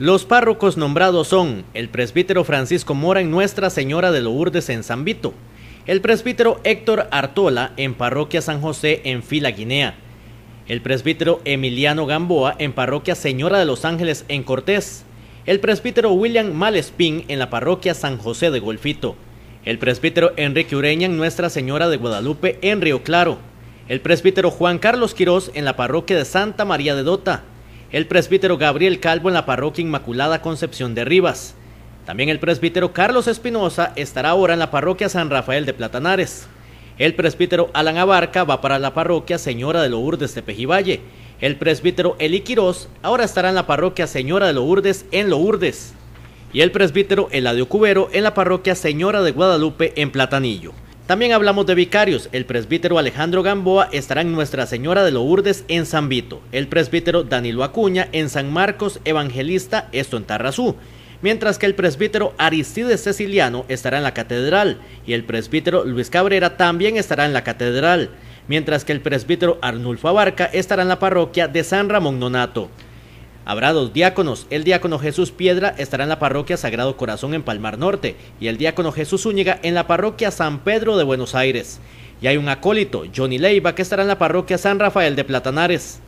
Los párrocos nombrados son el presbítero Francisco Mora en Nuestra Señora de Lourdes en San Vito, el presbítero Héctor Artola en Parroquia San José en Fila Guinea, el presbítero Emiliano Gamboa en Parroquia Señora de los Ángeles en Cortés, el presbítero William Malespín en la Parroquia San José de Golfito, el presbítero Enrique Ureña en Nuestra Señora de Guadalupe en Río Claro, el presbítero Juan Carlos Quirós en la Parroquia de Santa María de Dota, el presbítero Gabriel Calvo en la parroquia Inmaculada Concepción de Rivas. También el presbítero Carlos Espinosa estará ahora en la parroquia San Rafael de Platanares. El presbítero Alan Abarca va para la parroquia Señora de Lourdes de Pejivalle. El presbítero Eli Quirós ahora estará en la parroquia Señora de Lourdes en Lourdes. Y el presbítero Eladio Cubero en la parroquia Señora de Guadalupe en Platanillo. También hablamos de vicarios. El presbítero Alejandro Gamboa estará en Nuestra Señora de Lourdes en San Vito. El presbítero Danilo Acuña en San Marcos Evangelista, esto en Tarrazú. Mientras que el presbítero Aristides Ceciliano estará en la catedral y el presbítero Luis Cabrera también estará en la catedral. Mientras que el presbítero Arnulfo Abarca estará en la parroquia de San Ramón Nonato. Habrá dos diáconos. El diácono Jesús Piedra estará en la parroquia Sagrado Corazón en Palmar Norte y el diácono Jesús Úñiga en la parroquia San Pedro de Buenos Aires. Y hay un acólito, Johnny Leiva, que estará en la parroquia San Rafael de Platanares.